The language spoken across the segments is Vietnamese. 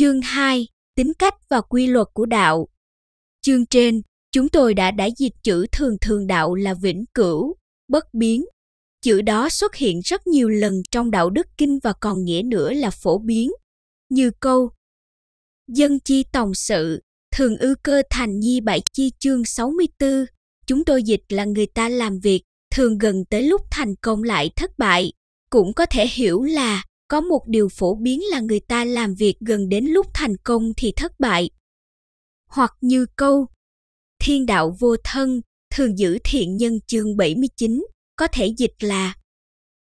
Chương 2: Tính cách và quy luật của đạo. Chương trên, chúng tôi đã đã dịch chữ thường thường đạo là vĩnh cửu, bất biến. Chữ đó xuất hiện rất nhiều lần trong đạo đức kinh và còn nghĩa nữa là phổ biến, như câu Dân chi tòng sự, thường ư cơ thành nhi bảy chi chương 64, chúng tôi dịch là người ta làm việc thường gần tới lúc thành công lại thất bại, cũng có thể hiểu là có một điều phổ biến là người ta làm việc gần đến lúc thành công thì thất bại hoặc như câu thiên đạo vô thân thường giữ thiện nhân chương 79 có thể dịch là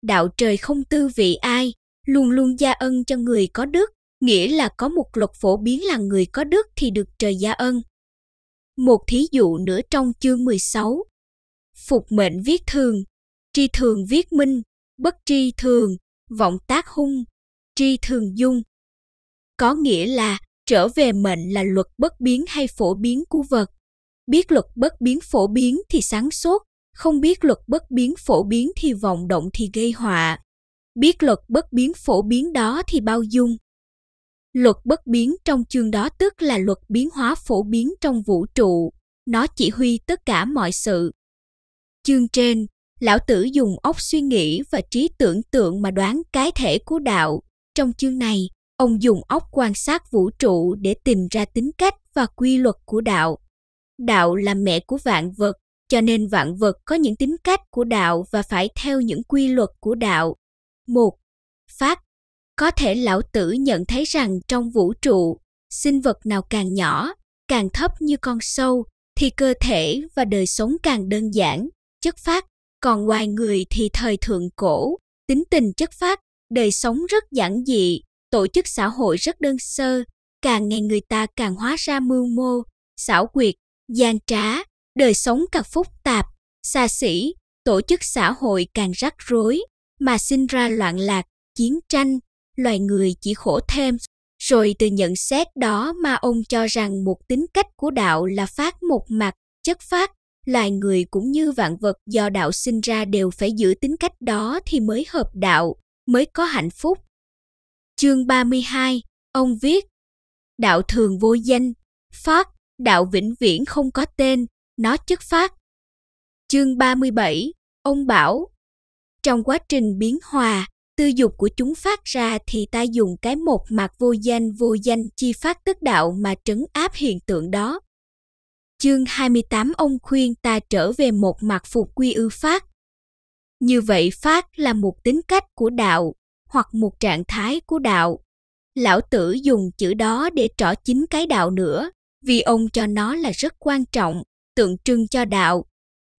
đạo trời không tư vị ai luôn luôn gia ân cho người có đức nghĩa là có một luật phổ biến là người có đức thì được trời gia ân một thí dụ nữa trong chương 16 phục mệnh viết thường tri thường viết minh bất tri thường vọng tác hung, tri thường dung. Có nghĩa là trở về mệnh là luật bất biến hay phổ biến của vật. Biết luật bất biến phổ biến thì sáng suốt, không biết luật bất biến phổ biến thì vọng động thì gây họa. Biết luật bất biến phổ biến đó thì bao dung. Luật bất biến trong chương đó tức là luật biến hóa phổ biến trong vũ trụ, nó chỉ huy tất cả mọi sự. Chương trên lão tử dùng óc suy nghĩ và trí tưởng tượng mà đoán cái thể của đạo. Trong chương này, ông dùng óc quan sát vũ trụ để tìm ra tính cách và quy luật của đạo. Đạo là mẹ của vạn vật, cho nên vạn vật có những tính cách của đạo và phải theo những quy luật của đạo. Một, Phát Có thể lão tử nhận thấy rằng trong vũ trụ, sinh vật nào càng nhỏ, càng thấp như con sâu, thì cơ thể và đời sống càng đơn giản, chất phát còn ngoài người thì thời thượng cổ tính tình chất phát đời sống rất giản dị tổ chức xã hội rất đơn sơ càng ngày người ta càng hóa ra mưu mô xảo quyệt gian trá đời sống càng phức tạp xa xỉ tổ chức xã hội càng rắc rối mà sinh ra loạn lạc chiến tranh loài người chỉ khổ thêm rồi từ nhận xét đó mà ông cho rằng một tính cách của đạo là phát một mặt chất phát loài người cũng như vạn vật do đạo sinh ra đều phải giữ tính cách đó thì mới hợp đạo, mới có hạnh phúc. Chương 32, ông viết Đạo thường vô danh, phát, đạo vĩnh viễn không có tên, nó chất phát. Chương 37, ông bảo Trong quá trình biến hòa, tư dục của chúng phát ra thì ta dùng cái một mặt vô danh vô danh chi phát tức đạo mà trấn áp hiện tượng đó Chương 28 ông khuyên ta trở về một mặt phục quy ư phát. Như vậy phát là một tính cách của đạo, hoặc một trạng thái của đạo. Lão tử dùng chữ đó để trỏ chính cái đạo nữa, vì ông cho nó là rất quan trọng, tượng trưng cho đạo.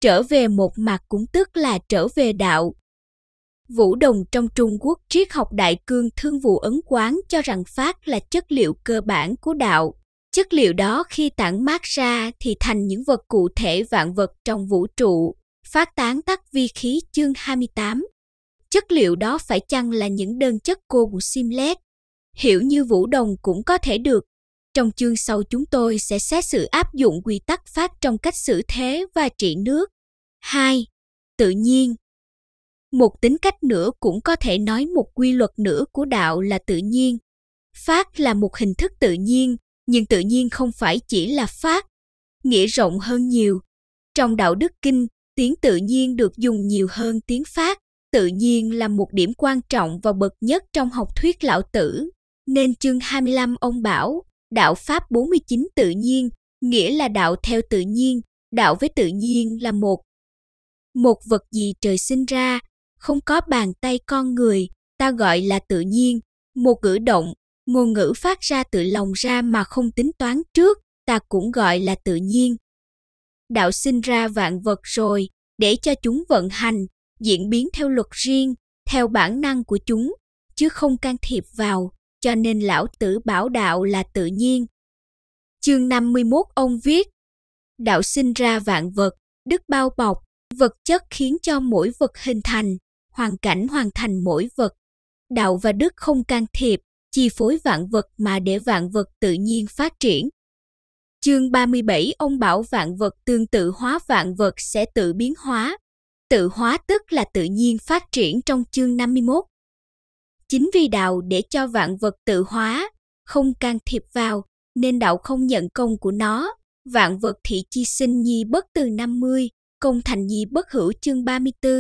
Trở về một mặt cũng tức là trở về đạo. Vũ Đồng trong Trung Quốc triết học đại cương thương vụ ấn quán cho rằng phát là chất liệu cơ bản của đạo chất liệu đó khi tản mát ra thì thành những vật cụ thể vạn vật trong vũ trụ, phát tán tắc vi khí chương 28. Chất liệu đó phải chăng là những đơn chất cô của Simlet? Hiểu như vũ đồng cũng có thể được. Trong chương sau chúng tôi sẽ xét sự áp dụng quy tắc phát trong cách xử thế và trị nước. 2. Tự nhiên Một tính cách nữa cũng có thể nói một quy luật nữa của đạo là tự nhiên. Phát là một hình thức tự nhiên nhưng tự nhiên không phải chỉ là phát, nghĩa rộng hơn nhiều. Trong đạo đức kinh, tiếng tự nhiên được dùng nhiều hơn tiếng phát, tự nhiên là một điểm quan trọng và bậc nhất trong học thuyết lão tử. Nên chương 25 ông bảo, đạo pháp 49 tự nhiên, nghĩa là đạo theo tự nhiên, đạo với tự nhiên là một. Một vật gì trời sinh ra, không có bàn tay con người, ta gọi là tự nhiên, một cử động, ngôn ngữ phát ra tự lòng ra mà không tính toán trước, ta cũng gọi là tự nhiên. Đạo sinh ra vạn vật rồi, để cho chúng vận hành, diễn biến theo luật riêng, theo bản năng của chúng, chứ không can thiệp vào, cho nên lão tử bảo đạo là tự nhiên. Chương 51 ông viết Đạo sinh ra vạn vật, đức bao bọc, vật chất khiến cho mỗi vật hình thành, hoàn cảnh hoàn thành mỗi vật. Đạo và đức không can thiệp, chi phối vạn vật mà để vạn vật tự nhiên phát triển. Chương 37 ông bảo vạn vật tương tự hóa vạn vật sẽ tự biến hóa. Tự hóa tức là tự nhiên phát triển trong chương 51. Chính vì đạo để cho vạn vật tự hóa, không can thiệp vào, nên đạo không nhận công của nó. Vạn vật thị chi sinh nhi bất từ 50, công thành nhi bất hữu chương 34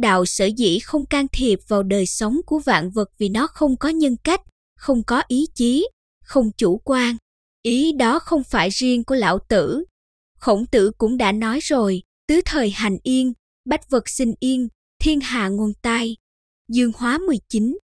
đạo sở dĩ không can thiệp vào đời sống của vạn vật vì nó không có nhân cách không có ý chí không chủ quan ý đó không phải riêng của lão tử khổng tử cũng đã nói rồi tứ thời hành yên bách vật sinh yên thiên hạ ngôn tai dương hóa 19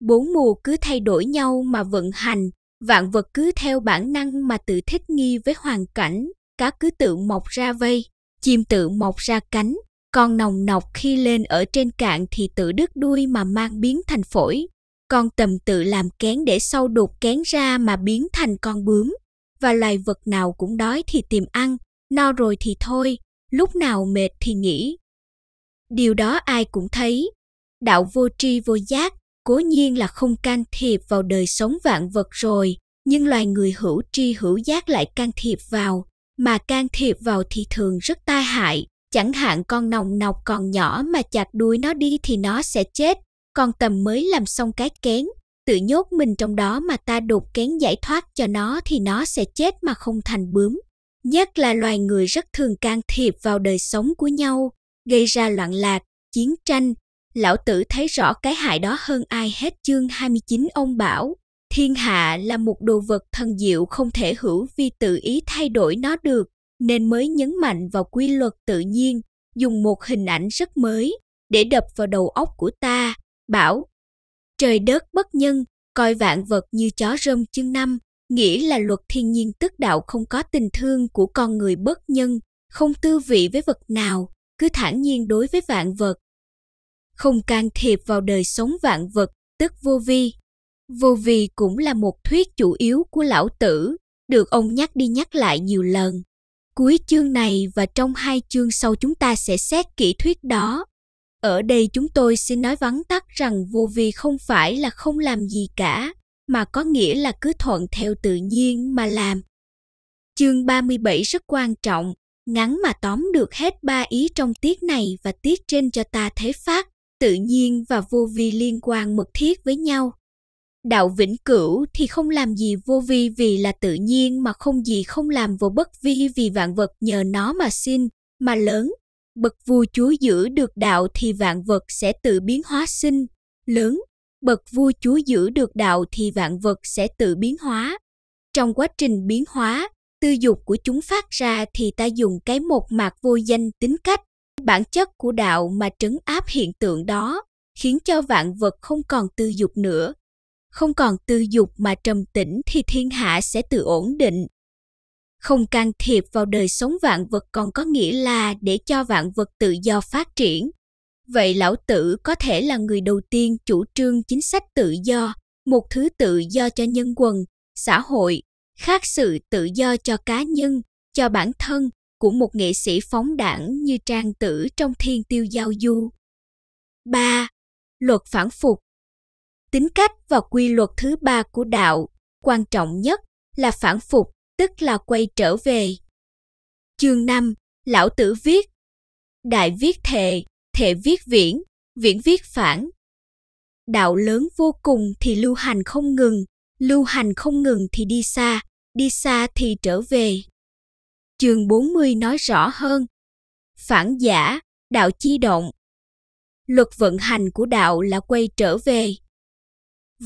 bốn mùa cứ thay đổi nhau mà vận hành vạn vật cứ theo bản năng mà tự thích nghi với hoàn cảnh cá cứ tự mọc ra vây chim tự mọc ra cánh con nồng nọc khi lên ở trên cạn thì tự đứt đuôi mà mang biến thành phổi. Con tầm tự làm kén để sau đột kén ra mà biến thành con bướm. Và loài vật nào cũng đói thì tìm ăn, no rồi thì thôi, lúc nào mệt thì nghỉ. Điều đó ai cũng thấy. Đạo vô tri vô giác, cố nhiên là không can thiệp vào đời sống vạn vật rồi, nhưng loài người hữu tri hữu giác lại can thiệp vào, mà can thiệp vào thì thường rất tai hại Chẳng hạn con nòng nọc còn nhỏ mà chặt đuôi nó đi thì nó sẽ chết, con tầm mới làm xong cái kén, tự nhốt mình trong đó mà ta đột kén giải thoát cho nó thì nó sẽ chết mà không thành bướm. Nhất là loài người rất thường can thiệp vào đời sống của nhau, gây ra loạn lạc, chiến tranh. Lão tử thấy rõ cái hại đó hơn ai hết chương 29 ông bảo. Thiên hạ là một đồ vật thần diệu không thể hữu vi tự ý thay đổi nó được nên mới nhấn mạnh vào quy luật tự nhiên, dùng một hình ảnh rất mới để đập vào đầu óc của ta, bảo Trời đất bất nhân, coi vạn vật như chó rơm chương năm, nghĩ là luật thiên nhiên tức đạo không có tình thương của con người bất nhân, không tư vị với vật nào, cứ thản nhiên đối với vạn vật. Không can thiệp vào đời sống vạn vật, tức vô vi. Vô vi cũng là một thuyết chủ yếu của lão tử, được ông nhắc đi nhắc lại nhiều lần. Cuối chương này và trong hai chương sau chúng ta sẽ xét kỹ thuyết đó. Ở đây chúng tôi xin nói vắn tắt rằng vô vi không phải là không làm gì cả, mà có nghĩa là cứ thuận theo tự nhiên mà làm. Chương 37 rất quan trọng, ngắn mà tóm được hết ba ý trong tiết này và tiết trên cho ta thế phát, tự nhiên và vô vi liên quan mật thiết với nhau đạo vĩnh cửu thì không làm gì vô vi vì là tự nhiên mà không gì không làm vô bất vi vì vạn vật nhờ nó mà sinh mà lớn bậc vua chúa giữ được đạo thì vạn vật sẽ tự biến hóa sinh lớn bậc vua chúa giữ được đạo thì vạn vật sẽ tự biến hóa trong quá trình biến hóa tư dục của chúng phát ra thì ta dùng cái một mạc vô danh tính cách bản chất của đạo mà trấn áp hiện tượng đó khiến cho vạn vật không còn tư dục nữa không còn tư dục mà trầm tĩnh thì thiên hạ sẽ tự ổn định không can thiệp vào đời sống vạn vật còn có nghĩa là để cho vạn vật tự do phát triển vậy lão tử có thể là người đầu tiên chủ trương chính sách tự do một thứ tự do cho nhân quần xã hội khác sự tự do cho cá nhân cho bản thân của một nghệ sĩ phóng đảng như trang tử trong thiên tiêu giao du 3. Luật phản phục tính cách và quy luật thứ ba của đạo quan trọng nhất là phản phục tức là quay trở về chương 5, lão tử viết đại viết thệ thệ viết viễn viễn viết phản đạo lớn vô cùng thì lưu hành không ngừng lưu hành không ngừng thì đi xa đi xa thì trở về chương 40 nói rõ hơn phản giả đạo chi động luật vận hành của đạo là quay trở về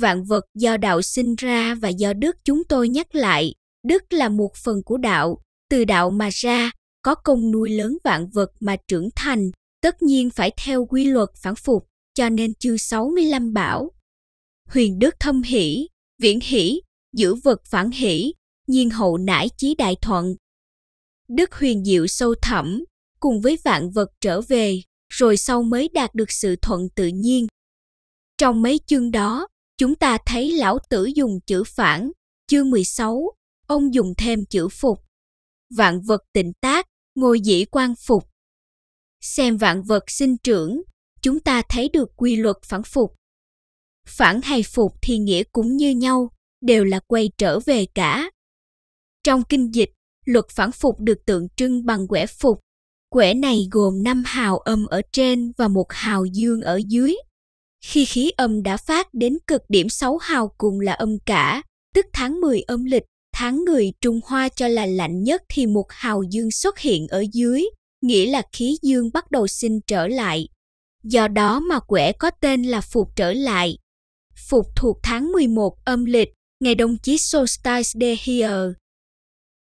vạn vật do đạo sinh ra và do đức chúng tôi nhắc lại đức là một phần của đạo từ đạo mà ra có công nuôi lớn vạn vật mà trưởng thành tất nhiên phải theo quy luật phản phục cho nên chương 65 bảo huyền đức thâm hỷ viễn hỷ giữ vật phản hỷ nhiên hậu nải chí đại thuận đức huyền diệu sâu thẳm cùng với vạn vật trở về rồi sau mới đạt được sự thuận tự nhiên trong mấy chương đó Chúng ta thấy lão tử dùng chữ phản, chương 16, ông dùng thêm chữ phục. Vạn vật tịnh tác, ngồi dĩ quan phục. Xem vạn vật sinh trưởng, chúng ta thấy được quy luật phản phục. Phản hay phục thì nghĩa cũng như nhau, đều là quay trở về cả. Trong kinh dịch, luật phản phục được tượng trưng bằng quẻ phục. Quẻ này gồm 5 hào âm ở trên và một hào dương ở dưới khi khí âm đã phát đến cực điểm 6 hào cùng là âm cả, tức tháng 10 âm lịch, tháng người Trung Hoa cho là lạnh nhất thì một hào dương xuất hiện ở dưới, nghĩa là khí dương bắt đầu sinh trở lại. Do đó mà quẻ có tên là Phục trở lại. Phục thuộc tháng 11 âm lịch, ngày đông chí Solstice de Here.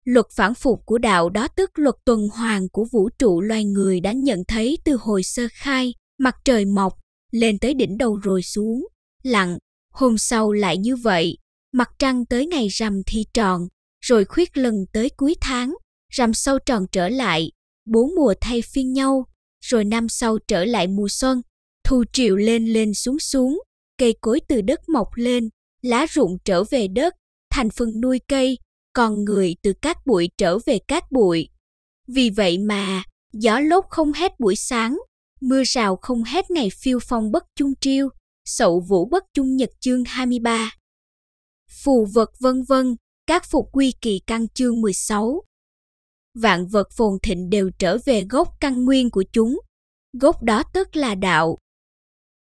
Luật phản phục của đạo đó tức luật tuần hoàn của vũ trụ loài người đã nhận thấy từ hồi sơ khai, mặt trời mọc lên tới đỉnh đầu rồi xuống, lặng, hôm sau lại như vậy, mặt trăng tới ngày rằm thì tròn, rồi khuyết lần tới cuối tháng, rằm sau tròn trở lại, bốn mùa thay phiên nhau, rồi năm sau trở lại mùa xuân, thu triệu lên lên xuống xuống, cây cối từ đất mọc lên, lá rụng trở về đất, thành phần nuôi cây, còn người từ cát bụi trở về cát bụi. Vì vậy mà, gió lốt không hết buổi sáng, mưa rào không hết ngày phiêu phong bất chung triêu, sậu vũ bất chung nhật chương 23. Phù vật vân vân, các phục quy kỳ căn chương 16. Vạn vật phồn thịnh đều trở về gốc căn nguyên của chúng, gốc đó tức là đạo.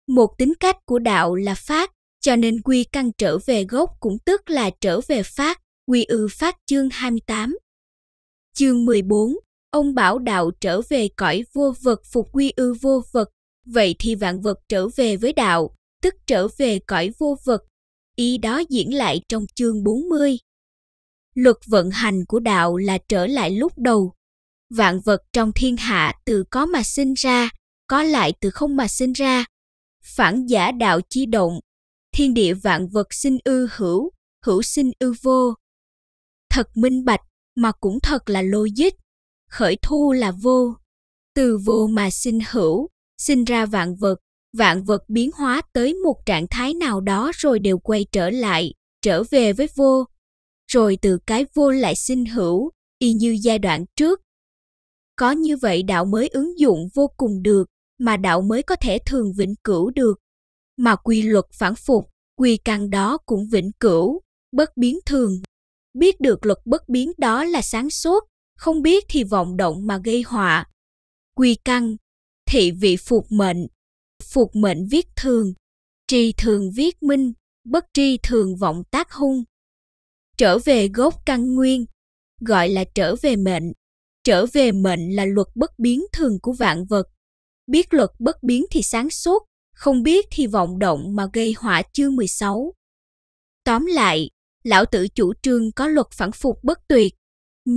Một tính cách của đạo là phát, cho nên quy căn trở về gốc cũng tức là trở về phát, quy ư phát chương 28. Chương 14 Ông bảo đạo trở về cõi vô vật phục quy ư vô vật, vậy thì vạn vật trở về với đạo, tức trở về cõi vô vật. Ý đó diễn lại trong chương 40. Luật vận hành của đạo là trở lại lúc đầu. Vạn vật trong thiên hạ từ có mà sinh ra, có lại từ không mà sinh ra. Phản giả đạo chi động, thiên địa vạn vật sinh ư hữu, hữu sinh ư vô. Thật minh bạch mà cũng thật là logic khởi thu là vô. Từ vô mà sinh hữu, sinh ra vạn vật, vạn vật biến hóa tới một trạng thái nào đó rồi đều quay trở lại, trở về với vô. Rồi từ cái vô lại sinh hữu, y như giai đoạn trước. Có như vậy đạo mới ứng dụng vô cùng được, mà đạo mới có thể thường vĩnh cửu được. Mà quy luật phản phục, quy căn đó cũng vĩnh cửu, bất biến thường. Biết được luật bất biến đó là sáng suốt, không biết thì vọng động mà gây họa. Quy căn, thị vị phục mệnh, phục mệnh viết thường, tri thường viết minh, bất tri thường vọng tác hung. Trở về gốc căn nguyên, gọi là trở về mệnh. Trở về mệnh là luật bất biến thường của vạn vật. Biết luật bất biến thì sáng suốt, không biết thì vọng động mà gây họa chương 16. Tóm lại, lão tử chủ trương có luật phản phục bất tuyệt,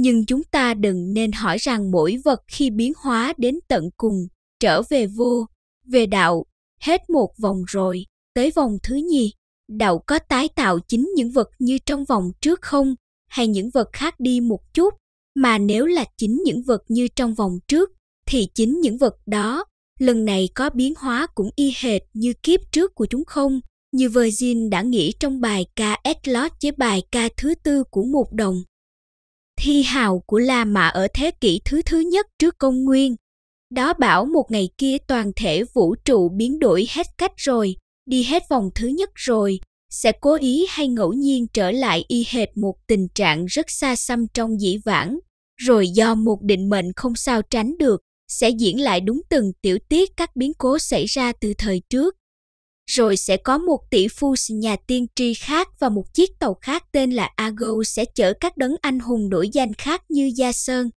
nhưng chúng ta đừng nên hỏi rằng mỗi vật khi biến hóa đến tận cùng trở về vô về đạo hết một vòng rồi tới vòng thứ nhì đạo có tái tạo chính những vật như trong vòng trước không hay những vật khác đi một chút mà nếu là chính những vật như trong vòng trước thì chính những vật đó lần này có biến hóa cũng y hệt như kiếp trước của chúng không như Virgin đã nghĩ trong bài ca Etlot với bài ca thứ tư của một đồng thi hào của La Mã ở thế kỷ thứ thứ nhất trước công nguyên. Đó bảo một ngày kia toàn thể vũ trụ biến đổi hết cách rồi, đi hết vòng thứ nhất rồi, sẽ cố ý hay ngẫu nhiên trở lại y hệt một tình trạng rất xa xăm trong dĩ vãng, rồi do một định mệnh không sao tránh được, sẽ diễn lại đúng từng tiểu tiết các biến cố xảy ra từ thời trước rồi sẽ có một tỷ phu nhà tiên tri khác và một chiếc tàu khác tên là Argo sẽ chở các đấng anh hùng đổi danh khác như Gia Sơn.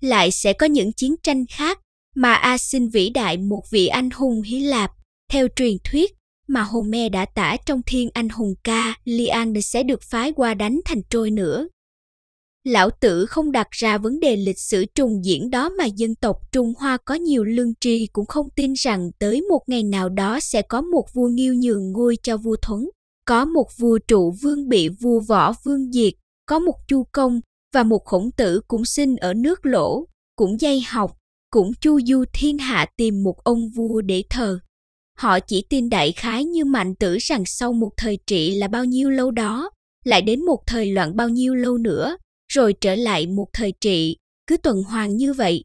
Lại sẽ có những chiến tranh khác mà A xin vĩ đại một vị anh hùng Hy Lạp, theo truyền thuyết mà Homer đã tả trong Thiên Anh Hùng Ca, Leander sẽ được phái qua đánh thành trôi nữa lão tử không đặt ra vấn đề lịch sử trùng diễn đó mà dân tộc Trung Hoa có nhiều lương tri cũng không tin rằng tới một ngày nào đó sẽ có một vua nghiêu nhường ngôi cho vua Thuấn, có một vua trụ vương bị vua võ vương diệt, có một chu công và một khổng tử cũng sinh ở nước lỗ, cũng dây học, cũng chu du thiên hạ tìm một ông vua để thờ. Họ chỉ tin đại khái như mạnh tử rằng sau một thời trị là bao nhiêu lâu đó, lại đến một thời loạn bao nhiêu lâu nữa, rồi trở lại một thời trị, cứ tuần hoàn như vậy.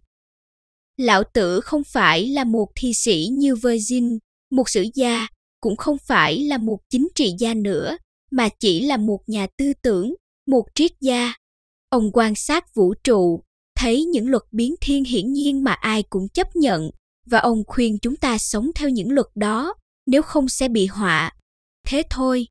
Lão tử không phải là một thi sĩ như Virgin, một sử gia, cũng không phải là một chính trị gia nữa, mà chỉ là một nhà tư tưởng, một triết gia. Ông quan sát vũ trụ, thấy những luật biến thiên hiển nhiên mà ai cũng chấp nhận, và ông khuyên chúng ta sống theo những luật đó, nếu không sẽ bị họa. Thế thôi,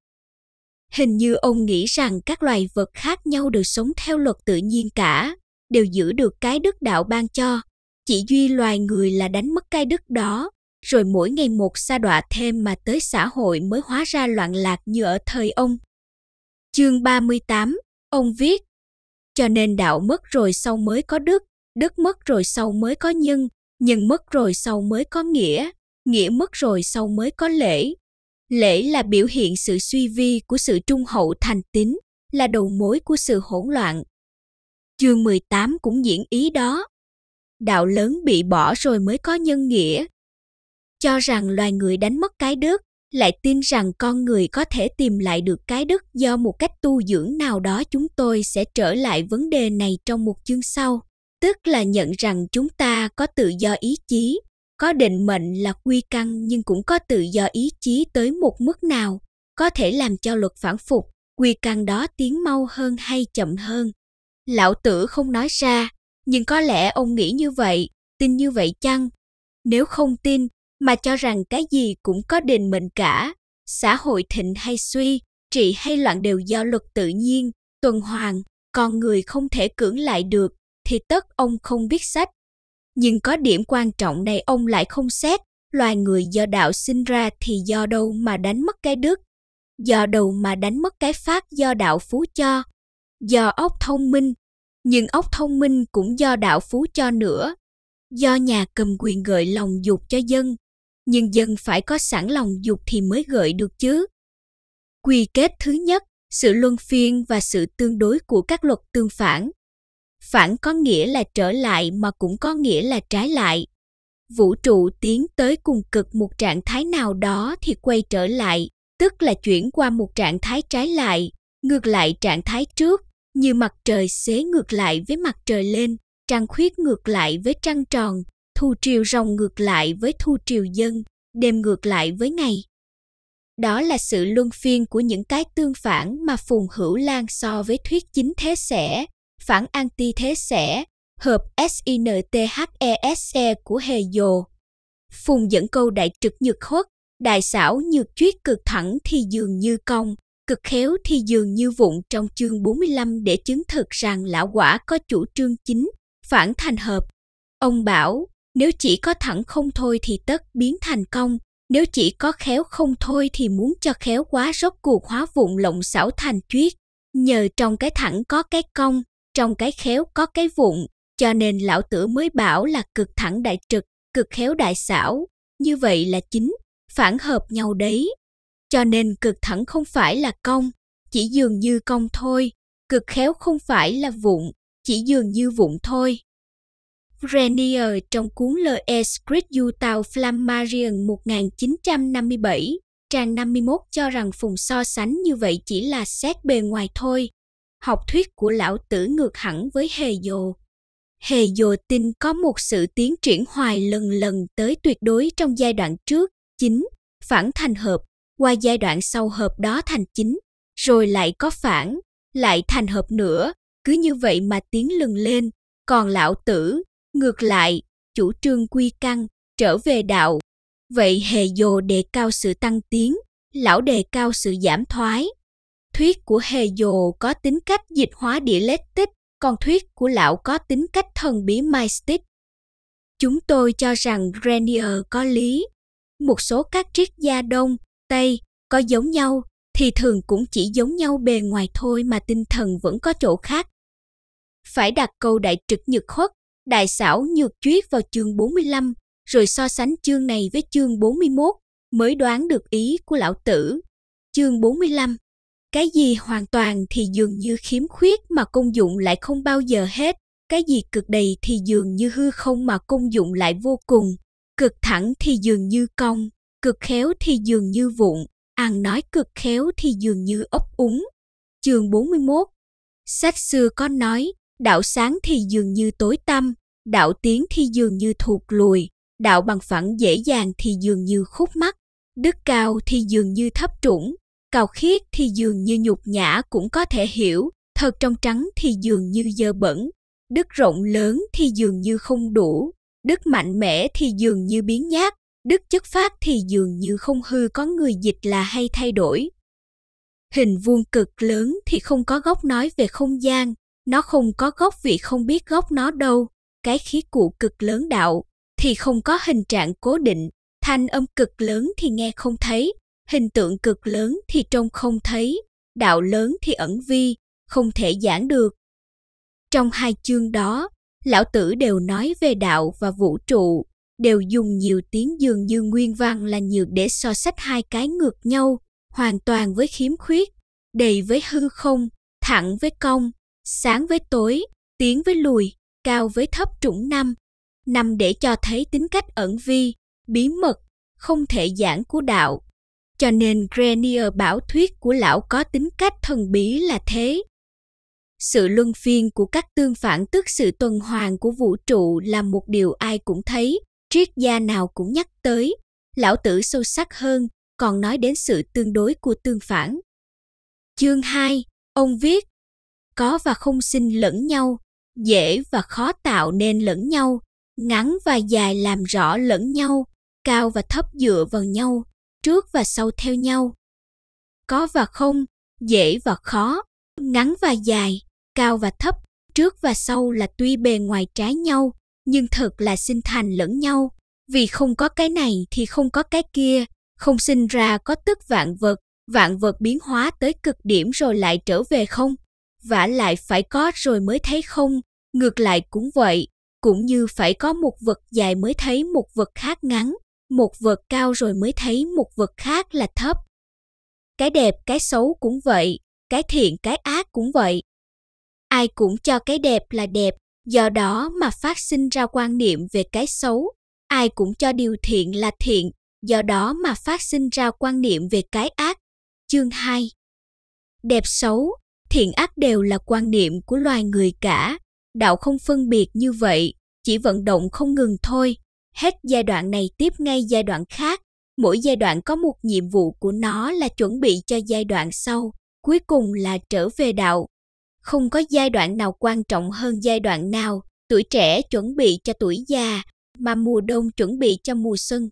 Hình như ông nghĩ rằng các loài vật khác nhau đều sống theo luật tự nhiên cả, đều giữ được cái đức đạo ban cho. Chỉ duy loài người là đánh mất cái đức đó, rồi mỗi ngày một sa đọa thêm mà tới xã hội mới hóa ra loạn lạc như ở thời ông. Chương 38, ông viết Cho nên đạo mất rồi sau mới có đức, đức mất rồi sau mới có nhân, nhân mất rồi sau mới có nghĩa, nghĩa mất rồi sau mới có lễ, Lễ là biểu hiện sự suy vi của sự trung hậu thành tín, là đầu mối của sự hỗn loạn. Chương 18 cũng diễn ý đó. Đạo lớn bị bỏ rồi mới có nhân nghĩa. Cho rằng loài người đánh mất cái đức, lại tin rằng con người có thể tìm lại được cái đức do một cách tu dưỡng nào đó chúng tôi sẽ trở lại vấn đề này trong một chương sau tức là nhận rằng chúng ta có tự do ý chí có định mệnh là quy căn nhưng cũng có tự do ý chí tới một mức nào có thể làm cho luật phản phục quy căn đó tiến mau hơn hay chậm hơn lão tử không nói ra nhưng có lẽ ông nghĩ như vậy tin như vậy chăng nếu không tin mà cho rằng cái gì cũng có định mệnh cả xã hội thịnh hay suy trị hay loạn đều do luật tự nhiên tuần hoàn con người không thể cưỡng lại được thì tất ông không biết sách nhưng có điểm quan trọng này ông lại không xét loài người do đạo sinh ra thì do đâu mà đánh mất cái đức do đâu mà đánh mất cái phát do đạo phú cho do óc thông minh nhưng óc thông minh cũng do đạo phú cho nữa do nhà cầm quyền gợi lòng dục cho dân nhưng dân phải có sẵn lòng dục thì mới gợi được chứ quy kết thứ nhất sự luân phiên và sự tương đối của các luật tương phản phản có nghĩa là trở lại mà cũng có nghĩa là trái lại vũ trụ tiến tới cùng cực một trạng thái nào đó thì quay trở lại tức là chuyển qua một trạng thái trái lại ngược lại trạng thái trước như mặt trời xế ngược lại với mặt trời lên trăng khuyết ngược lại với trăng tròn thu triều rồng ngược lại với thu triều dân đêm ngược lại với ngày đó là sự luân phiên của những cái tương phản mà phùng hữu lan so với thuyết chính thế sẽ phản anti thế sẽ, hợp SINTHESE e của hề dồ. Phùng dẫn câu đại trực nhược khuất, đại xảo nhược chuyết cực thẳng thì dường như công cực khéo thì dường như vụng trong chương 45 để chứng thực rằng lão quả có chủ trương chính, phản thành hợp. Ông bảo, nếu chỉ có thẳng không thôi thì tất biến thành công, nếu chỉ có khéo không thôi thì muốn cho khéo quá rốt cuộc hóa vụn lộng xảo thành chuyết. Nhờ trong cái thẳng có cái công trong cái khéo có cái vụn, cho nên lão tử mới bảo là cực thẳng đại trực, cực khéo đại xảo, như vậy là chính, phản hợp nhau đấy. Cho nên cực thẳng không phải là cong, chỉ dường như cong thôi, cực khéo không phải là vụn, chỉ dường như vụn thôi. Renier trong cuốn Le Escrit du tàu Flammarion 1957, trang 51 cho rằng phùng so sánh như vậy chỉ là xét bề ngoài thôi, học thuyết của lão tử ngược hẳn với hề dồ. Hề dồ tin có một sự tiến triển hoài lần lần tới tuyệt đối trong giai đoạn trước, chính, phản thành hợp, qua giai đoạn sau hợp đó thành chính, rồi lại có phản, lại thành hợp nữa, cứ như vậy mà tiến lừng lên. Còn lão tử, ngược lại, chủ trương quy căn, trở về đạo. Vậy hề dồ đề cao sự tăng tiến, lão đề cao sự giảm thoái. Thuyết của Hề Dồ có tính cách dịch hóa dialectic, còn thuyết của lão có tính cách thần bí mystic. Chúng tôi cho rằng Grenier có lý. Một số các triết gia Đông, Tây có giống nhau thì thường cũng chỉ giống nhau bề ngoài thôi mà tinh thần vẫn có chỗ khác. Phải đặt câu đại trực nhược khuất, đại xảo nhược chuyết vào chương 45, rồi so sánh chương này với chương 41 mới đoán được ý của lão tử. Chương 45 cái gì hoàn toàn thì dường như khiếm khuyết mà công dụng lại không bao giờ hết cái gì cực đầy thì dường như hư không mà công dụng lại vô cùng cực thẳng thì dường như cong cực khéo thì dường như vụn ăn nói cực khéo thì dường như ấp úng chương 41 sách xưa có nói đạo sáng thì dường như tối tăm đạo tiếng thì dường như thụt lùi đạo bằng phẳng dễ dàng thì dường như khúc mắt đức cao thì dường như thấp trũng Cao khiết thì dường như nhục nhã cũng có thể hiểu, thật trong trắng thì dường như dơ bẩn, đức rộng lớn thì dường như không đủ, đức mạnh mẽ thì dường như biến nhát, đức chất phát thì dường như không hư có người dịch là hay thay đổi. Hình vuông cực lớn thì không có góc nói về không gian, nó không có góc vì không biết góc nó đâu, cái khí cụ cực lớn đạo thì không có hình trạng cố định, thanh âm cực lớn thì nghe không thấy, hình tượng cực lớn thì trông không thấy, đạo lớn thì ẩn vi, không thể giảng được. Trong hai chương đó, lão tử đều nói về đạo và vũ trụ, đều dùng nhiều tiếng dường như nguyên văn là nhiều để so sách hai cái ngược nhau, hoàn toàn với khiếm khuyết, đầy với hư không, thẳng với cong, sáng với tối, tiến với lùi, cao với thấp trũng năm. Năm để cho thấy tính cách ẩn vi, bí mật, không thể giảng của đạo cho nên Grenier bảo thuyết của lão có tính cách thần bí là thế. Sự luân phiên của các tương phản tức sự tuần hoàn của vũ trụ là một điều ai cũng thấy, triết gia nào cũng nhắc tới. Lão tử sâu sắc hơn còn nói đến sự tương đối của tương phản. Chương 2, ông viết Có và không sinh lẫn nhau, dễ và khó tạo nên lẫn nhau, ngắn và dài làm rõ lẫn nhau, cao và thấp dựa vào nhau, trước và sau theo nhau. Có và không, dễ và khó, ngắn và dài, cao và thấp, trước và sau là tuy bề ngoài trái nhau, nhưng thật là sinh thành lẫn nhau. Vì không có cái này thì không có cái kia, không sinh ra có tức vạn vật, vạn vật biến hóa tới cực điểm rồi lại trở về không. Vả lại phải có rồi mới thấy không, ngược lại cũng vậy, cũng như phải có một vật dài mới thấy một vật khác ngắn, một vượt cao rồi mới thấy một vực khác là thấp. Cái đẹp cái xấu cũng vậy, cái thiện cái ác cũng vậy. Ai cũng cho cái đẹp là đẹp, do đó mà phát sinh ra quan niệm về cái xấu. Ai cũng cho điều thiện là thiện, do đó mà phát sinh ra quan niệm về cái ác. Chương 2 Đẹp xấu, thiện ác đều là quan niệm của loài người cả. Đạo không phân biệt như vậy, chỉ vận động không ngừng thôi Hết giai đoạn này tiếp ngay giai đoạn khác, mỗi giai đoạn có một nhiệm vụ của nó là chuẩn bị cho giai đoạn sau, cuối cùng là trở về đạo. Không có giai đoạn nào quan trọng hơn giai đoạn nào, tuổi trẻ chuẩn bị cho tuổi già, mà mùa đông chuẩn bị cho mùa xuân.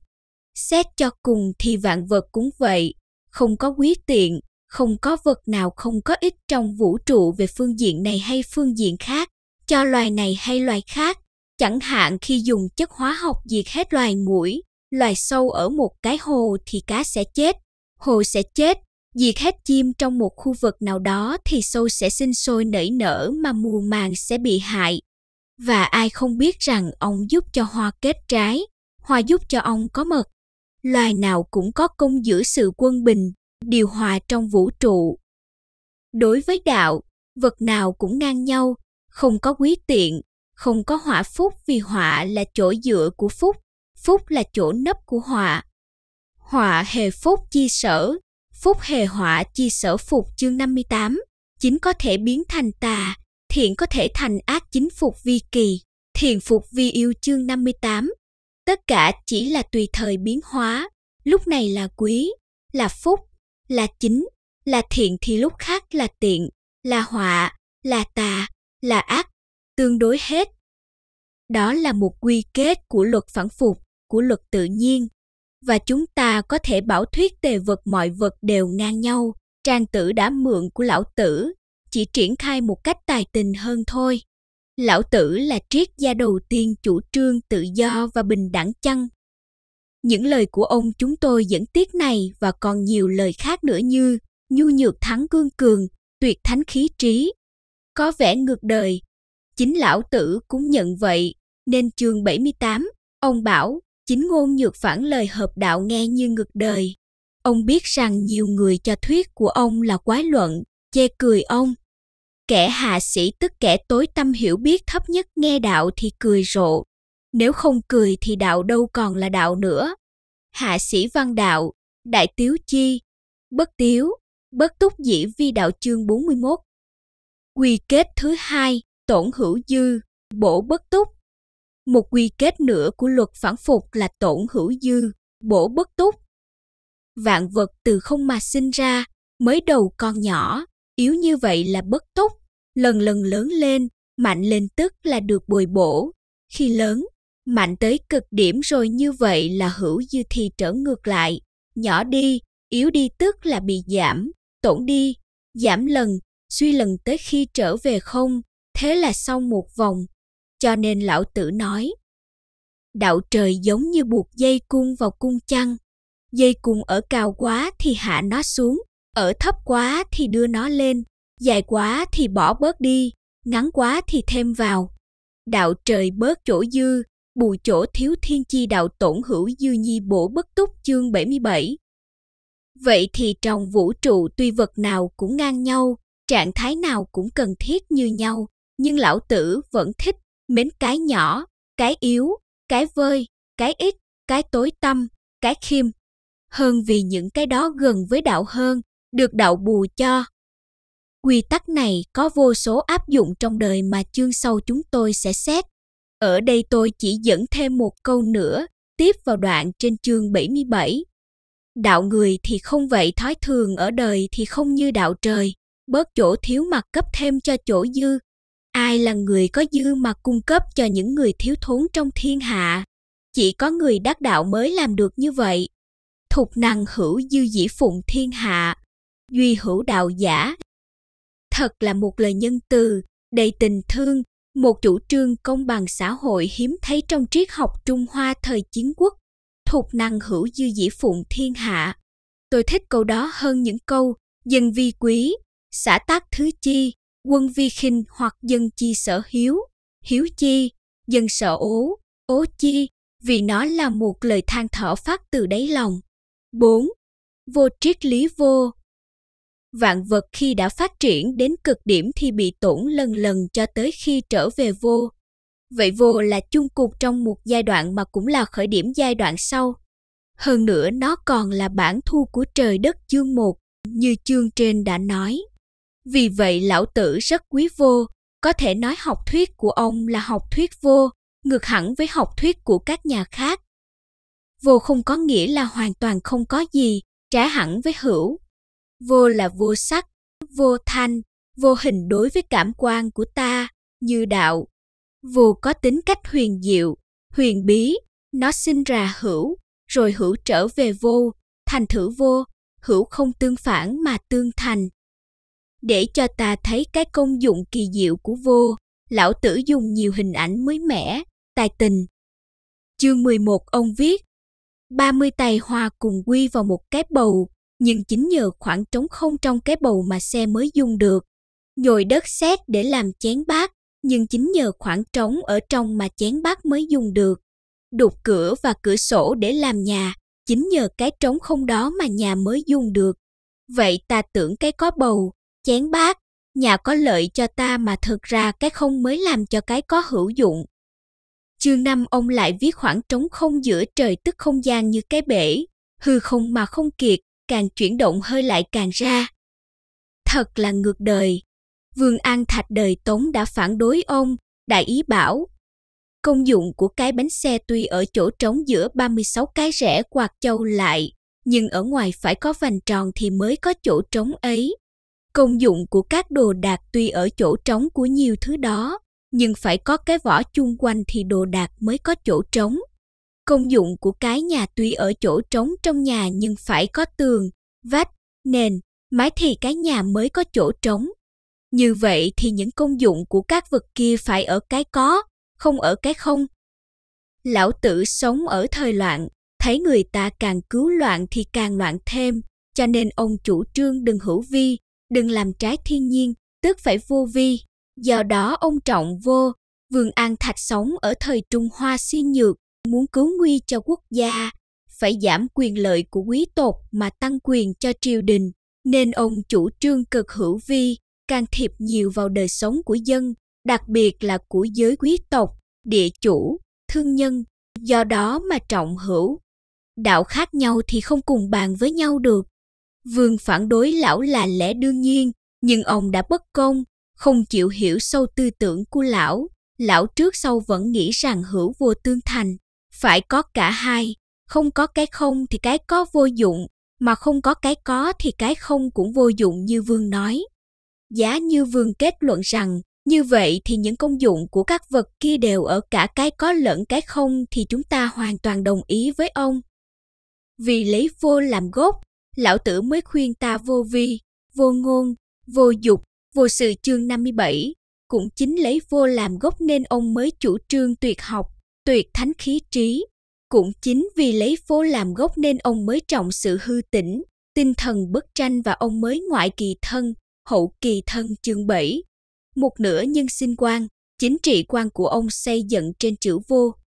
Xét cho cùng thì vạn vật cũng vậy, không có quý tiện, không có vật nào không có ích trong vũ trụ về phương diện này hay phương diện khác, cho loài này hay loài khác, Chẳng hạn khi dùng chất hóa học diệt hết loài mũi, loài sâu ở một cái hồ thì cá sẽ chết, hồ sẽ chết, diệt hết chim trong một khu vực nào đó thì sâu sẽ sinh sôi nảy nở mà mùa màng sẽ bị hại. Và ai không biết rằng ông giúp cho hoa kết trái, hoa giúp cho ông có mật. Loài nào cũng có công giữ sự quân bình, điều hòa trong vũ trụ. Đối với đạo, vật nào cũng ngang nhau, không có quý tiện, không có họa phúc vì họa là chỗ dựa của phúc phúc là chỗ nấp của họa họa hề phúc chi sở phúc hề họa chi sở phục chương 58 chính có thể biến thành tà thiện có thể thành ác chính phục vi kỳ thiện phục vi yêu chương 58 tất cả chỉ là tùy thời biến hóa lúc này là quý là phúc là chính là thiện thì lúc khác là tiện là họa là tà là ác tương đối hết. Đó là một quy kết của luật phản phục, của luật tự nhiên, và chúng ta có thể bảo thuyết tề vật mọi vật đều ngang nhau, trang tử đã mượn của lão tử, chỉ triển khai một cách tài tình hơn thôi. Lão tử là triết gia đầu tiên chủ trương tự do và bình đẳng chăng? Những lời của ông chúng tôi dẫn tiết này và còn nhiều lời khác nữa như nhu nhược thắng cương cường, tuyệt thánh khí trí. Có vẻ ngược đời, Chính lão tử cũng nhận vậy, nên chương 78, ông bảo, chính ngôn nhược phản lời hợp đạo nghe như ngược đời. Ông biết rằng nhiều người cho thuyết của ông là quái luận, chê cười ông. Kẻ hạ sĩ tức kẻ tối tâm hiểu biết thấp nhất nghe đạo thì cười rộ, nếu không cười thì đạo đâu còn là đạo nữa. Hạ sĩ văn đạo, đại tiếu chi, bất tiếu, bất túc dĩ vi đạo chương 41. Quy kết thứ hai, tổn hữu dư, bổ bất túc. Một quy kết nữa của luật phản phục là tổn hữu dư, bổ bất túc. Vạn vật từ không mà sinh ra, mới đầu còn nhỏ, yếu như vậy là bất túc, lần lần lớn lên, mạnh lên tức là được bồi bổ. Khi lớn, mạnh tới cực điểm rồi như vậy là hữu dư thì trở ngược lại, nhỏ đi, yếu đi tức là bị giảm, tổn đi, giảm lần, suy lần tới khi trở về không, thế là xong một vòng cho nên lão tử nói đạo trời giống như buộc dây cung vào cung chăn dây cung ở cao quá thì hạ nó xuống ở thấp quá thì đưa nó lên dài quá thì bỏ bớt đi ngắn quá thì thêm vào đạo trời bớt chỗ dư bù chỗ thiếu thiên chi đạo tổn hữu dư nhi bổ bất túc chương 77. Vậy thì trong vũ trụ tuy vật nào cũng ngang nhau, trạng thái nào cũng cần thiết như nhau, nhưng lão tử vẫn thích, mến cái nhỏ, cái yếu, cái vơi, cái ít, cái tối tâm, cái khiêm. Hơn vì những cái đó gần với đạo hơn, được đạo bù cho. Quy tắc này có vô số áp dụng trong đời mà chương sau chúng tôi sẽ xét. Ở đây tôi chỉ dẫn thêm một câu nữa, tiếp vào đoạn trên chương 77. Đạo người thì không vậy thói thường ở đời thì không như đạo trời, bớt chỗ thiếu mặt cấp thêm cho chỗ dư, ai là người có dư mà cung cấp cho những người thiếu thốn trong thiên hạ chỉ có người đắc đạo mới làm được như vậy thục năng hữu dư dĩ phụng thiên hạ duy hữu đạo giả thật là một lời nhân từ đầy tình thương một chủ trương công bằng xã hội hiếm thấy trong triết học trung hoa thời chiến quốc thục năng hữu dư dĩ phụng thiên hạ tôi thích câu đó hơn những câu dân vi quý xã tác thứ chi quân vi khinh hoặc dân chi sở hiếu, hiếu chi, dân sở ố, ố chi, vì nó là một lời than thở phát từ đáy lòng. 4. Vô triết lý vô Vạn vật khi đã phát triển đến cực điểm thì bị tổn lần lần cho tới khi trở về vô. Vậy vô là chung cục trong một giai đoạn mà cũng là khởi điểm giai đoạn sau. Hơn nữa nó còn là bản thu của trời đất chương một, như chương trên đã nói. Vì vậy lão tử rất quý vô, có thể nói học thuyết của ông là học thuyết vô, ngược hẳn với học thuyết của các nhà khác. Vô không có nghĩa là hoàn toàn không có gì, trái hẳn với hữu. Vô là vô sắc, vô thanh, vô hình đối với cảm quan của ta, như đạo. Vô có tính cách huyền diệu, huyền bí, nó sinh ra hữu, rồi hữu trở về vô, thành thử vô, hữu không tương phản mà tương thành để cho ta thấy cái công dụng kỳ diệu của vô, lão tử dùng nhiều hình ảnh mới mẻ, tài tình. Chương 11 ông viết, 30 tài hoa cùng quy vào một cái bầu, nhưng chính nhờ khoảng trống không trong cái bầu mà xe mới dùng được. Nhồi đất sét để làm chén bát, nhưng chính nhờ khoảng trống ở trong mà chén bát mới dùng được. Đục cửa và cửa sổ để làm nhà, chính nhờ cái trống không đó mà nhà mới dùng được. Vậy ta tưởng cái có bầu, chén bát, nhà có lợi cho ta mà thực ra cái không mới làm cho cái có hữu dụng. Chương năm ông lại viết khoảng trống không giữa trời tức không gian như cái bể, hư không mà không kiệt, càng chuyển động hơi lại càng ra. Thật là ngược đời. Vương An Thạch đời Tống đã phản đối ông, đại ý bảo. Công dụng của cái bánh xe tuy ở chỗ trống giữa 36 cái rẽ quạt châu lại, nhưng ở ngoài phải có vành tròn thì mới có chỗ trống ấy. Công dụng của các đồ đạc tuy ở chỗ trống của nhiều thứ đó, nhưng phải có cái vỏ chung quanh thì đồ đạc mới có chỗ trống. Công dụng của cái nhà tuy ở chỗ trống trong nhà nhưng phải có tường, vách, nền, mái thì cái nhà mới có chỗ trống. Như vậy thì những công dụng của các vật kia phải ở cái có, không ở cái không. Lão tử sống ở thời loạn, thấy người ta càng cứu loạn thì càng loạn thêm, cho nên ông chủ trương đừng hữu vi, đừng làm trái thiên nhiên, tức phải vô vi. Do đó ông trọng vô, vườn An Thạch sống ở thời Trung Hoa suy nhược, muốn cứu nguy cho quốc gia, phải giảm quyền lợi của quý tộc mà tăng quyền cho triều đình, nên ông chủ trương cực hữu vi, can thiệp nhiều vào đời sống của dân, đặc biệt là của giới quý tộc, địa chủ, thương nhân, do đó mà trọng hữu. Đạo khác nhau thì không cùng bàn với nhau được, Vương phản đối lão là lẽ đương nhiên, nhưng ông đã bất công, không chịu hiểu sâu tư tưởng của lão. Lão trước sau vẫn nghĩ rằng hữu vô tương thành, phải có cả hai, không có cái không thì cái có vô dụng, mà không có cái có thì cái không cũng vô dụng như Vương nói. Giá như Vương kết luận rằng như vậy thì những công dụng của các vật kia đều ở cả cái có lẫn cái không thì chúng ta hoàn toàn đồng ý với ông. Vì lấy vô làm gốc, lão tử mới khuyên ta vô vi, vô ngôn, vô dục, vô sự chương 57. Cũng chính lấy vô làm gốc nên ông mới chủ trương tuyệt học, tuyệt thánh khí trí. Cũng chính vì lấy vô làm gốc nên ông mới trọng sự hư tĩnh, tinh thần bất tranh và ông mới ngoại kỳ thân, hậu kỳ thân chương 7. Một nửa nhân sinh quan, chính trị quan của ông xây dựng trên chữ vô,